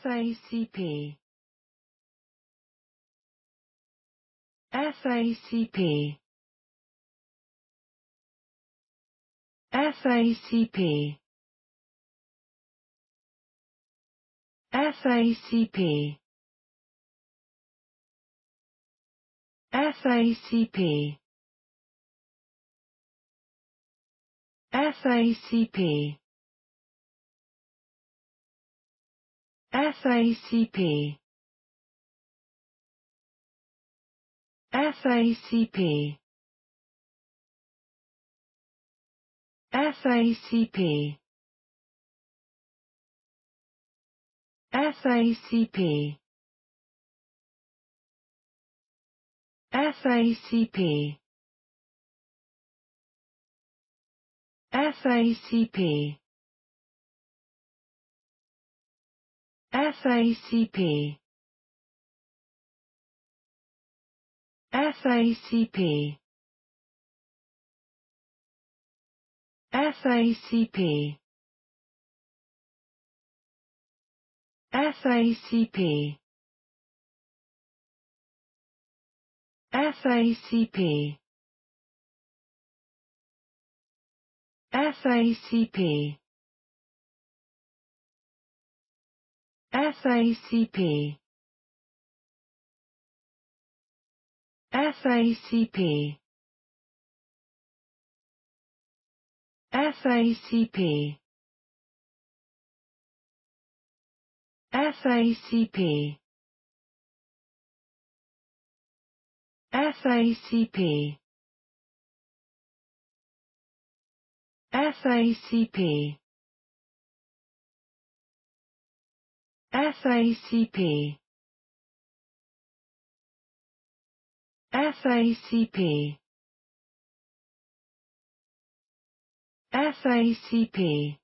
SACP SACP SACP SACP SACP SACP FACP. FACP. FACP. FACP. FACP. FACP. FACP. FACP. FACP. FACP. FACP. FACP. FACP. FACP. FACP. FACP. FACP. FACP. FACP. FACP. FACP.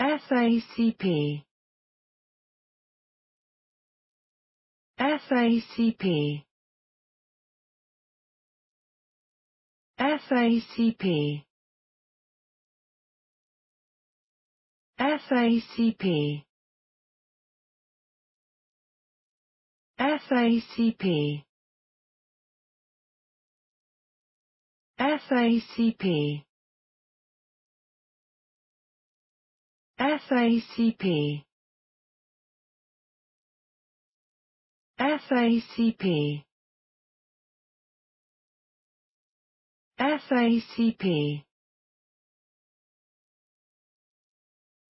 FACP. FACP. FACP. FACP. FACP. FACP. FACP. FACP. FACP.